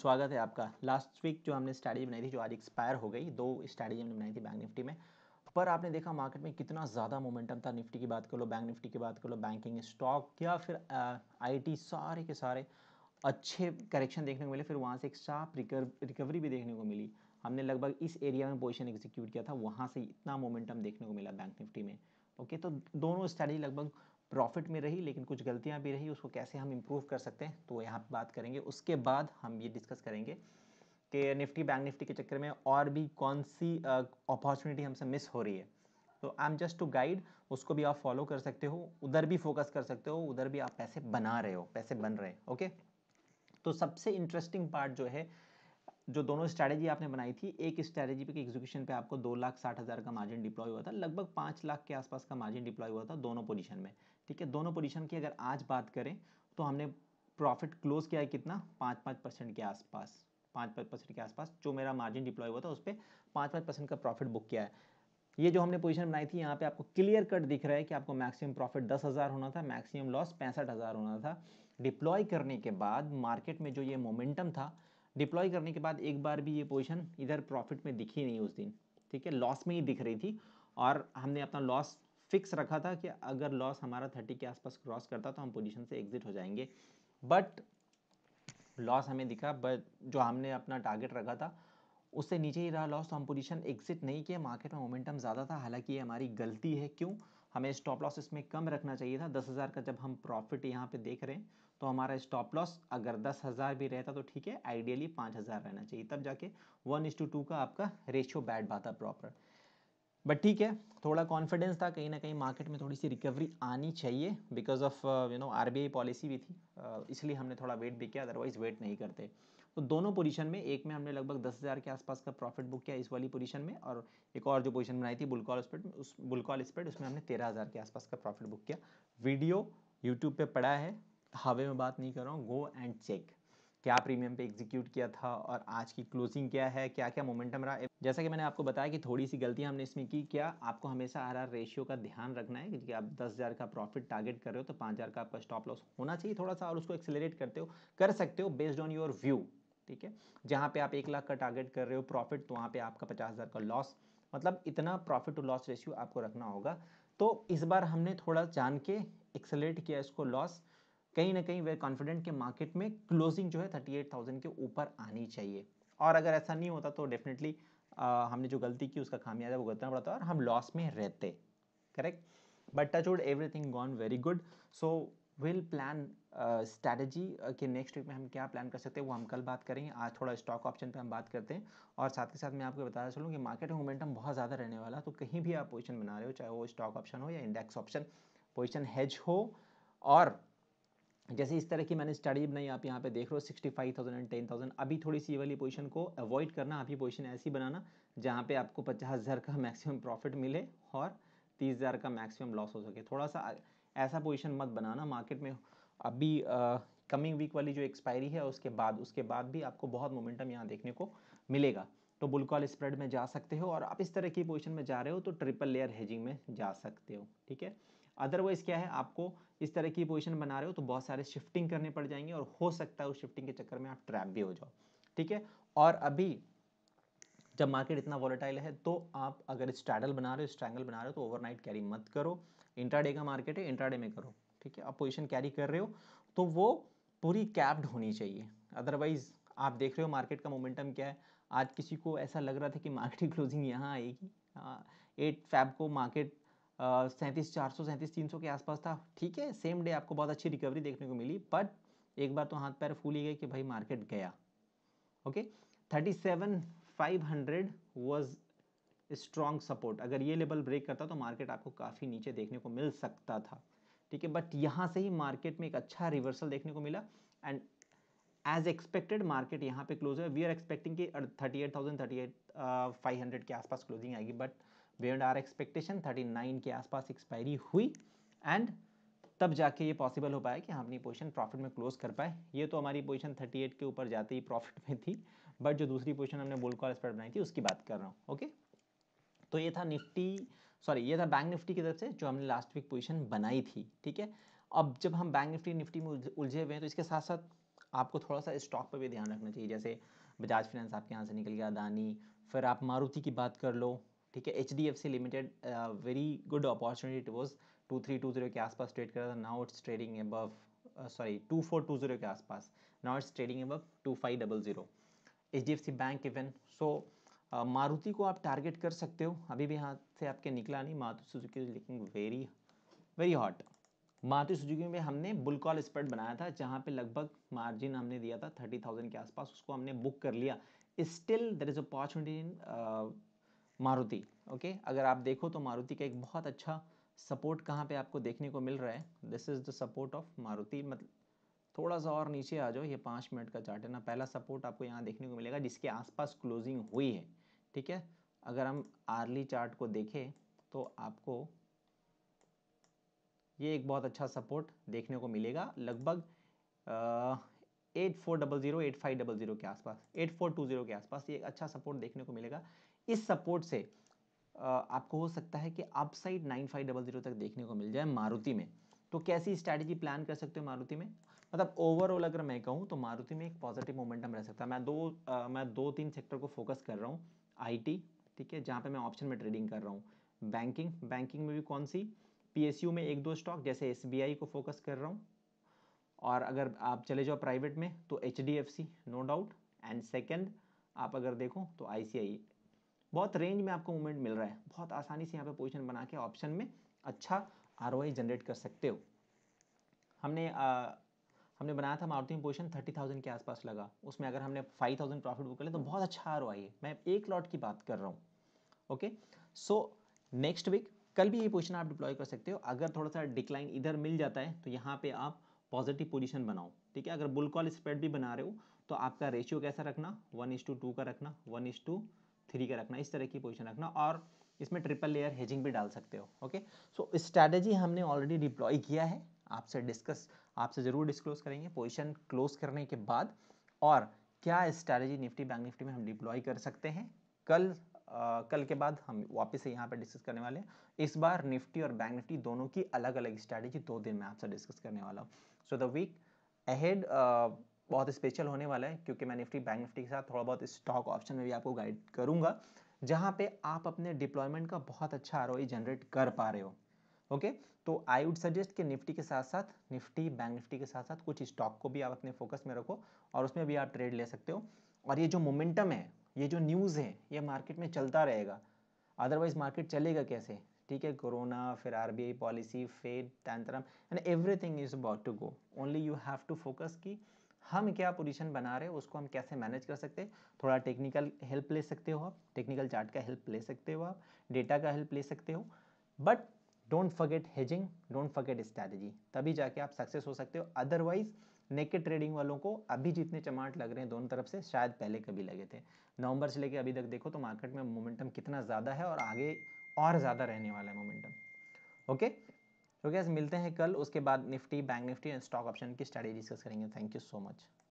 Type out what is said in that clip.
स्वागत है आपका लास्ट वीक जो हमने स्ट्रैटेजी बनाई थी जो आज एक्सपायर हो गई दो स्ट्रैटेजी हमने बनाई थी बैंक निफ्टी में पर आपने देखा मार्केट में कितना ज़्यादा मोमेंटम था निफ्टी की बात कर लो बैंक निफ्टी की बात कर लो बैंकिंग स्टॉक या फिर आईटी सारे के सारे अच्छे करेक्शन देखने को मिले फिर वहाँ से एक शार्प रिकवरी भी देखने को मिली हमने लगभग इस एरिया में पोजिशन एग्जीक्यूट किया था वहाँ से इतना मोमेंटम देखने को मिला बैंक निफ्टी में ओके तो दोनों स्ट्रैटेजी लगभग प्रॉफिट में रही लेकिन कुछ गलतियां भी रही उसको कैसे हम इम्प्रूव कर सकते हैं तो यहाँ पर बात करेंगे उसके बाद हम ये डिस्कस करेंगे कि निफ्टी बैंक निफ्टी के चक्कर में और भी कौन सी अपॉर्चुनिटी हमसे मिस हो रही है तो I am just to guide उसको भी आप फॉलो कर सकते हो उधर भी फोकस कर सकते हो उधर भी आप पैसे बना रहे हो पैसे बन रहे हैं ओके तो सबसे इंटरेस्टिंग पार्ट जो है जो दोनों स्ट्रैटेजी आपने बनाई थी एक स्ट्रैटेजी पे एग्जीक्यूशन पे आपको दो लाख साठ हज़ार का मार्जिन डिप्लॉय हुआ था लगभग पाँच लाख के आसपास का मार्जिन डिप्लॉय हुआ था दोनों पोजीशन में ठीक है दोनों पोजीशन की अगर आज बात करें तो हमने प्रॉफिट क्लोज किया है कितना पाँच पाँच परसेंट के आसपास पाँच पाँच परसेंट के आसपास जो मेरा मार्जिन डिप्लॉय हुआ था उस पर पाँच पाँच परसेंट का प्रॉफिट बुक किया है ये जो हमने पोजीशन बनाई थी यहाँ पे आपको क्लियर कट दिख रहा है कि आपको मैक्सिमम प्रॉफिट दस हज़ार होना था मैक्सिमम लॉस पैंसठ हज़ार होना था डिप्लॉय करने के बाद मार्केट में जो ये मोमेंटम था डिप्लॉय करने के बाद एक बार भी ये पोजिशन इधर प्रॉफिट में दिखी नहीं उस दिन ठीक है लॉस में ही दिख रही थी और हमने अपना लॉस फिक्स रखा था कि अगर लॉस हमारा थर्टी के आसपास क्रॉस करता तो हम पोजिशन से एग्जिट हो जाएंगे बट लॉस हमें दिखा बट जो हमने अपना टारगेट रखा था उससे नीचे ही रहा लॉस तो हम पोजिशन एग्जिट नहीं किया मार्केट में मोमेंटम ज़्यादा था हालांकि ये हमारी गलती है क्यों हमें स्टॉप लॉस इसमें कम रखना चाहिए था दस हज़ार का जब हम प्रॉफिट यहाँ पे देख रहे हैं तो हमारा स्टॉप लॉस अगर दस हज़ार भी रहता तो ठीक है आइडियली पाँच हज़ार रहना चाहिए तब जाके वन इंस टू टू का आपका रेशियो बैड पाता प्रॉपर बट ठीक है थोड़ा कॉन्फिडेंस था कहीं ना कहीं मार्केट में थोड़ी सी रिकवरी आनी चाहिए because of you know RBI policy भी थी uh, इसलिए हमने थोड़ा वेट भी किया अदरवाइज वेट नहीं करते तो दोनों पोजीशन में एक में हमने लगभग दस हज़ार के आसपास का प्रॉफिट बुक किया इस वाली पोजीशन में और एक और जो पोजीशन बनाई थी बुलकॉल स्प्रेड उस बुलकॉल स्प्रेड उसमें हमने तेरह हज़ार के आसपास का प्रॉफिट बुक किया वीडियो यूट्यूब पे पड़ा है हवे में बात नहीं कर रहा हूँ गो एंड चेक क्या प्रीमियम पे एग्जीक्यूट किया था और आज की क्लोजिंग क्या है क्या क्या मोमेंटम रहा जैसा कि मैंने आपको बताया कि थोड़ी सी गलतियां हमने इसमें की क्या आपको हमेशा आर आर रेशियो का ध्यान रखना है क्योंकि आप दस हज़ार का प्रॉफिट टारगेट कर रहे हो तो पाँच हज़ार का आपका स्टॉप लॉस होना चाहिए थोड़ा सा और उसको एक्सेलरेट करते हो कर सकते हो बेस्ड ऑन योर व्यू ठीक है जहाँ पे आप एक लाख का टारगेट कर रहे हो प्रॉफिट तो वहाँ पे आपका पचास हज़ार का लॉस मतलब इतना प्रॉफिट टू लॉस रेशियो आपको रखना होगा तो इस बार हमने थोड़ा जान के एक्सेलेट किया इसको लॉस कहीं ना कहीं वे कॉन्फिडेंट के मार्केट में क्लोजिंग जो है थर्टी के ऊपर आनी चाहिए और अगर ऐसा नहीं होता तो डेफिनेटली हमने जो गलती की उसका खामियाजा भुगतना पड़ता और हम लॉस में रहते correct but touch wood everything gone very good so will plan strategy के नेक्स्ट वीक में हम क्या प्लान कर सकते हैं वो हम कल बात करेंगे आज थोड़ा स्टॉक ऑप्शन पे हम बात करते हैं और साथ ही साथ मैं आपको बताया चलूँ कि मार्केट में मोमेंटम बहुत ज़्यादा रहने वाला तो कहीं भी आप पोजिशन बना रहे हो चाहे वो स्टॉक ऑप्शन हो या इंडेक्स ऑप्शन पोजिशन हेज हो और जैसे इस तरह की मैंने स्टडी बनाई आप यहाँ पे देख रहे हो sixty five thousand and ten thousand अभी थोड़ी सी वाली पोजीशन को अवॉइड करना अभी पोजीशन ऐसी बनाना जहाँ पे आपको पचास हज़ार का मैक्सिमम प्रॉफिट मिले और तीस हज़ार का मैक्सिमम लॉस हो सके थोड़ा सा ऐसा पोजिशन मत बनाना मार्केट में अभी कमिंग वीक वाली जो एक्सपायरी है उसके बाद उसके बाद भी आपको बहुत मोमेंटम यहाँ देखने को मिलेगा तो बुलकॉल स्प्रेड में जा सकते हो और आप इस तरह की पोजिशन में जा रहे हो तो ट्रिपल लेयर हेजिंग में जा सकते हो ठीक है अदरवाइज क्या है आपको इस तरह की पोजिशन बना रहे हो तो बहुत सारे शिफ्टिंग करने पड़ जाएंगे और हो सकता है उस शिफ्टिंग के चक्कर में आप ट्रैप भी हो जाओ ठीक है और अभी जब मार्केट इतना वॉलेटाइल है तो आप अगर स्ट्रैडल बना रहे हो स्ट्रैंगल बना रहे हो तो ओवरनाइट कैरी मत करो इंट्राडे का मार्केट है इंट्राडे में करो ठीक है आप पोजिशन कैरी कर रहे हो तो वो पूरी कैप्ड होनी चाहिए अदरवाइज़ आप देख रहे हो मार्केट का मोमेंटम क्या है आज किसी को ऐसा लग रहा था कि मार्केट की क्लोजिंग यहाँ आएगी एट हाँ, फैब को मार्केट सैंतीस चार सौ सैंतीस तीन सौ के आसपास था ठीक है सेम डे आपको बहुत अच्छी रिकवरी देखने को मिली बट एक बार तो हाथ पैर फूल ही गए कि भाई मार्केट गया okay thirty seven 500 was strong support अगर ये लेवल ब्रेक करता तो मार्केट आपको काफ़ी नीचे देखने को मिल सकता था ठीक है बट यहाँ से ही मार्केट में एक अच्छा रिवर्सल देखने को मिला एंड एज एक्सपेक्टेड मार्केट यहाँ पे क्लोज है वी आर एक्सपेक्टिंग कि thirty eight thousand thirty eight five hundred के आसपास क्लोजिंग आएगी but beyond our expectation thirty nine के आसपास एक्सपायरी हुई एंड तब जाके ये पॉसिबल हो पाया कि हम हाँ, अपनी पोजीशन प्रॉफिट में क्लोज़ कर पाए ये तो हमारी पोजीशन 38 के ऊपर जाते ही प्रॉफिट में थी बट जो दूसरी पोजीशन हमने बुल कॉल स्प्रेड बनाई थी उसकी बात कर रहा हूँ ओके तो ये था निफ्टी सॉरी ये था बैंक निफ्टी की तरफ से जो हमने लास्ट वीक पोजिशन बनाई थी ठीक है अब जब हम बैंक निफ्टी निफ्टी में उलझे हुए हैं तो इसके साथ साथ आपको थोड़ा सा स्टॉक पर भी ध्यान रखना चाहिए जैसे बजाज फिनेंस आपके यहाँ से निकल गया अदानी फिर आप मारुति की बात कर लो ठीक है H D F C limited very good opportunity it was two three two zero के आसपास ट्रेड कर रहा था now it's trading above sorry two four two zero के आसपास now it's trading above two five double zero H D F C bank even so Maruti को आप target कर सकते हो अभी भी हाथ से आपके निकला नहीं Maruti Suzuki is looking very very hot Maruti Suzuki में हमने बुल कॉल स्प्रेड बनाया था जहाँ पे लगभग मार्जिन हमने दिया था थर्टी थाउजेंड के आसपास उसको हमने बुक कर लिया still there is opportunity in Maruti okay अगर आप देखो तो मारुति का एक बहुत अच्छा सपोर्ट कहाँ पे आपको देखने को मिल रहा है this is the support of Maruti मतलब थोड़ा सा और नीचे आ जाओ ये पाँच मिनट का चार्ट है ना पहला सपोर्ट आपको यहाँ देखने को मिलेगा जिसके आसपास क्लोजिंग हुई है ठीक है अगर हम आर्ली चार्ट को देखें तो आपको ये एक बहुत अच्छा सपोर्ट देखने को मिलेगा लगभग eight four double zero eight five double zero के आसपास एट फोर टू ज़ीरो के आसपास ये एक अच्छा सपोर्ट देखने को मिलेगा इस सपोर्ट से आपको हो सकता है कि upside side nine five double zero तक देखने को मिल जाए मारुति में तो कैसी स्ट्रैटेजी प्लान कर सकते हो मारुति में मतलब ओवरऑल अगर मैं कहूँ तो मारुति में एक पॉजिटिव मोमेंटम रह सकता है मैं दो आ, मैं दो तीन सेक्टर को फोकस कर रहा हूँ आई ठीक है जहाँ पर मैं ऑप्शन में ट्रेडिंग कर रहा हूँ बैंकिंग बैंकिंग में भी कौन सी पी में एक दो स्टॉक जैसे एस को फोकस कर रहा हूँ और अगर आप चले जाओ प्राइवेट में तो H D F C no doubt and second आप अगर देखो तो आई सी आई बहुत रेंज में आपको मूवमेंट मिल रहा है बहुत आसानी से यहाँ पे पोजीशन बना के ऑप्शन में अच्छा आर जनरेट कर सकते हो हमने आ, हमने बनाया था मारुति में पोजिशन थर्टी थाउजेंड के आसपास लगा उसमें अगर हमने फाइव थाउजेंड प्रॉफिट बुक कर लिया तो बहुत अच्छा आर है मैं एक लॉट की बात कर रहा हूँ ओके सो नेक्स्ट वीक कल भी ये पोजिशन आप डिप्लॉय कर सकते हो अगर थोड़ा सा डिक्लाइन इधर मिल जाता है तो यहाँ पर आप पॉजिटिव पोजिशन बनाओ ठीक है अगर बुल कॉल स्प्रेड भी बना रहे हो तो आपका रेशियो कैसा रखना वन इज टू टू का रखना वन इज टू थ्री का रखना इस तरह की पोजिशन रखना और इसमें ट्रिपल लेयर हेजिंग भी डाल सकते हो ओके सो स्ट्रैटेजी हमने ऑलरेडी डिप्लॉय किया है आपसे डिस्कस आपसे ज़रूर डिस्क्लोज करेंगे पोजिशन क्लोज करने के बाद और क्या स्ट्रैटेजी निफ्टी बैंक निफ्टी में हम डिप्लॉय कर सकते हैं कल आ, कल के बाद हम वापस से यहाँ पर डिस्कस करने वाले हैं इस बार निफ्टी और बैंक निफ्टी दोनों की अलग अलग स्ट्रैटेजी दो दिन में आपसे डिस्कस करने वाला हूँ सो द वीक अहेड बहुत स्पेशल होने वाला है क्योंकि मैं निफ्टी बैंक निफ्टी के साथ थोड़ा बहुत स्टॉक ऑप्शन में भी आपको गाइड करूंगा जहां पे आप अपने डिप्लॉयमेंट का बहुत अच्छा आर जनरेट कर पा रहे हो ओके तो आई वुड सजेस्ट कि निफ्टी के साथ साथ निफ्टी बैंक निफ्टी के साथ साथ कुछ स्टॉक को भी आप अपने फोकस में रखो और उसमें भी आप ट्रेड ले सकते हो और ये जो मोमेंटम है ये जो न्यूज़ है ये मार्केट में चलता रहेगा अदरवाइज मार्केट चलेगा कैसे ठीक है कोरोना फिर RBI policy Fed tantrum and everything is about to go only you have to focus कि हम क्या पोजीशन बना रहे हैं उसको हम कैसे मैनेज कर सकते हैं थोड़ा टेक्निकल हेल्प ले सकते हो आप टेक्निकल चार्ट का हेल्प ले सकते हो आप डेटा का हेल्प ले सकते हो but don't forget hedging don't forget strategy तभी जाके आप सक्सेस हो सकते हो अदरवाइज नेकेड ट्रेडिंग वालों को अभी जितने चमाट लग रहे हैं दोनों तरफ से शायद पहले कभी लगे थे नवंबर से लेके अभी तक देखो तो मार्केट में मोमेंटम कितना ज़्यादा है और आगे और ज़्यादा रहने वाला है मोमेंटम ओके ओके मिलते हैं कल उसके बाद Nifty bank Nifty and stock option की स्टडी डिस्कस करेंगे थैंक यू सो मच